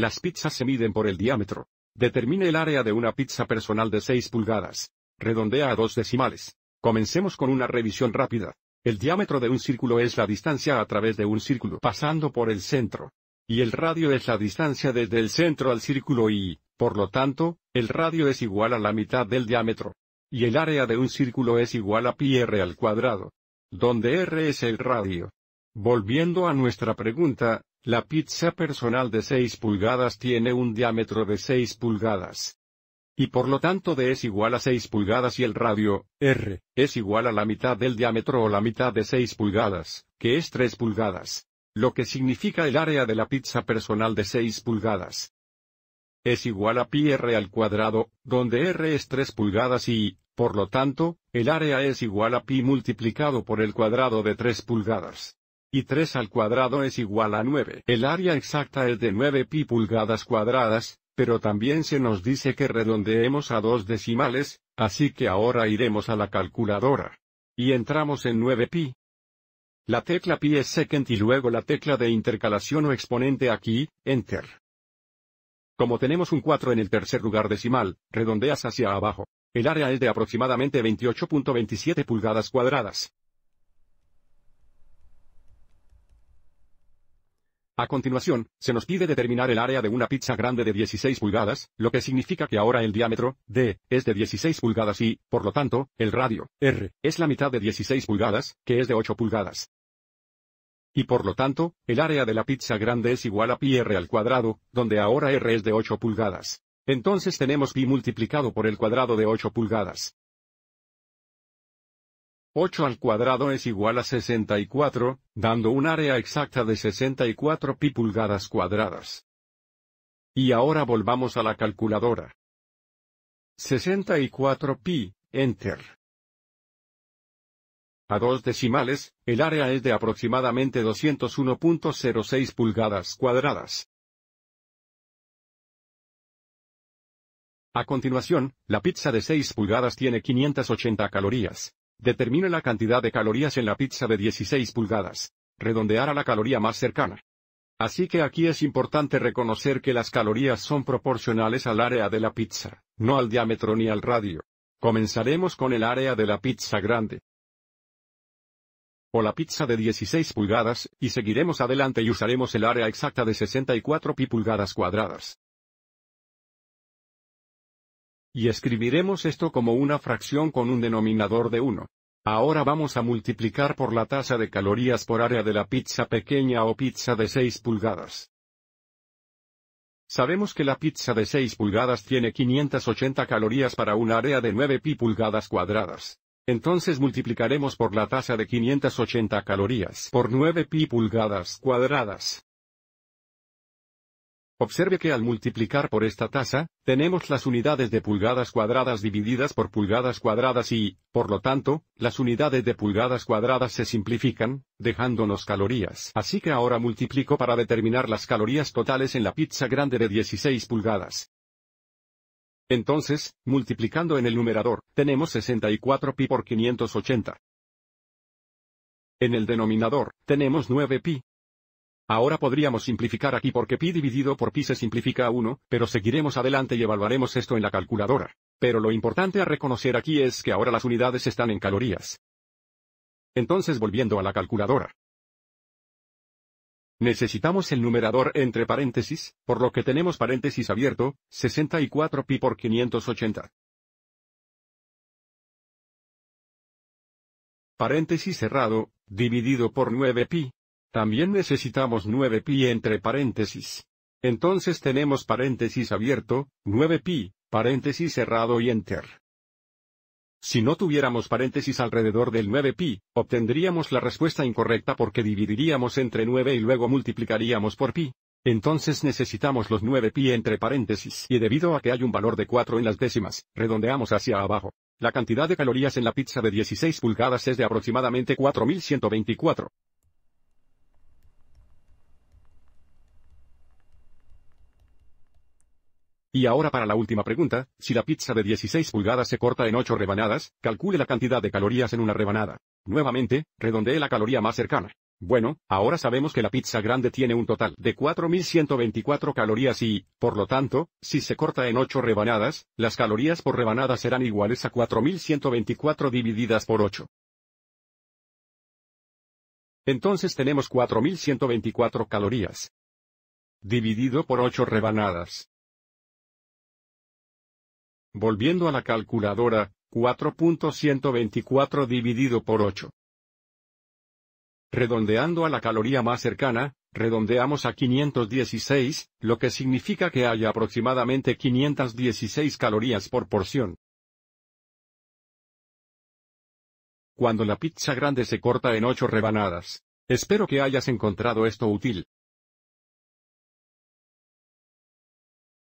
Las pizzas se miden por el diámetro. Determine el área de una pizza personal de 6 pulgadas. Redondea a dos decimales. Comencemos con una revisión rápida. El diámetro de un círculo es la distancia a través de un círculo pasando por el centro. Y el radio es la distancia desde el centro al círculo y, por lo tanto, el radio es igual a la mitad del diámetro. Y el área de un círculo es igual a pi r al cuadrado. Donde r es el radio. Volviendo a nuestra pregunta, la pizza personal de 6 pulgadas tiene un diámetro de 6 pulgadas. Y por lo tanto D es igual a 6 pulgadas y el radio, R, es igual a la mitad del diámetro o la mitad de 6 pulgadas, que es 3 pulgadas. Lo que significa el área de la pizza personal de 6 pulgadas. Es igual a pi r al cuadrado, donde r es 3 pulgadas y, por lo tanto, el área es igual a pi multiplicado por el cuadrado de 3 pulgadas y 3 al cuadrado es igual a 9. El área exacta es de 9 pi pulgadas cuadradas, pero también se nos dice que redondeemos a dos decimales, así que ahora iremos a la calculadora. Y entramos en 9 pi. La tecla pi es second y luego la tecla de intercalación o exponente aquí, enter. Como tenemos un 4 en el tercer lugar decimal, redondeas hacia abajo. El área es de aproximadamente 28.27 pulgadas cuadradas. A continuación, se nos pide determinar el área de una pizza grande de 16 pulgadas, lo que significa que ahora el diámetro, D, es de 16 pulgadas y, por lo tanto, el radio, R, es la mitad de 16 pulgadas, que es de 8 pulgadas. Y por lo tanto, el área de la pizza grande es igual a pi r al cuadrado, donde ahora r es de 8 pulgadas. Entonces tenemos pi multiplicado por el cuadrado de 8 pulgadas. 8 al cuadrado es igual a 64, dando un área exacta de 64 pi pulgadas cuadradas. Y ahora volvamos a la calculadora. 64 pi, enter. A dos decimales, el área es de aproximadamente 201.06 pulgadas cuadradas. A continuación, la pizza de 6 pulgadas tiene 580 calorías. Determine la cantidad de calorías en la pizza de 16 pulgadas. Redondear a la caloría más cercana. Así que aquí es importante reconocer que las calorías son proporcionales al área de la pizza, no al diámetro ni al radio. Comenzaremos con el área de la pizza grande. O la pizza de 16 pulgadas, y seguiremos adelante y usaremos el área exacta de 64 pi pulgadas cuadradas. Y escribiremos esto como una fracción con un denominador de 1. Ahora vamos a multiplicar por la tasa de calorías por área de la pizza pequeña o pizza de 6 pulgadas. Sabemos que la pizza de 6 pulgadas tiene 580 calorías para un área de 9 pi pulgadas cuadradas. Entonces multiplicaremos por la tasa de 580 calorías por 9 pi pulgadas cuadradas. Observe que al multiplicar por esta tasa, tenemos las unidades de pulgadas cuadradas divididas por pulgadas cuadradas y, por lo tanto, las unidades de pulgadas cuadradas se simplifican, dejándonos calorías. Así que ahora multiplico para determinar las calorías totales en la pizza grande de 16 pulgadas. Entonces, multiplicando en el numerador, tenemos 64 pi por 580. En el denominador, tenemos 9 pi, Ahora podríamos simplificar aquí porque pi dividido por pi se simplifica a 1, pero seguiremos adelante y evaluaremos esto en la calculadora. Pero lo importante a reconocer aquí es que ahora las unidades están en calorías. Entonces volviendo a la calculadora. Necesitamos el numerador entre paréntesis, por lo que tenemos paréntesis abierto, 64 pi por 580. Paréntesis cerrado, dividido por 9 pi, también necesitamos 9 pi entre paréntesis. Entonces tenemos paréntesis abierto, 9 pi, paréntesis cerrado y enter. Si no tuviéramos paréntesis alrededor del 9 pi, obtendríamos la respuesta incorrecta porque dividiríamos entre 9 y luego multiplicaríamos por pi. Entonces necesitamos los 9 pi entre paréntesis y debido a que hay un valor de 4 en las décimas, redondeamos hacia abajo. La cantidad de calorías en la pizza de 16 pulgadas es de aproximadamente 4124. Y ahora para la última pregunta, si la pizza de 16 pulgadas se corta en 8 rebanadas, calcule la cantidad de calorías en una rebanada. Nuevamente, redondee la caloría más cercana. Bueno, ahora sabemos que la pizza grande tiene un total de 4.124 calorías y, por lo tanto, si se corta en 8 rebanadas, las calorías por rebanada serán iguales a 4.124 divididas por 8. Entonces tenemos 4.124 calorías. Dividido por 8 rebanadas. Volviendo a la calculadora, 4.124 dividido por 8. Redondeando a la caloría más cercana, redondeamos a 516, lo que significa que hay aproximadamente 516 calorías por porción. Cuando la pizza grande se corta en 8 rebanadas. Espero que hayas encontrado esto útil.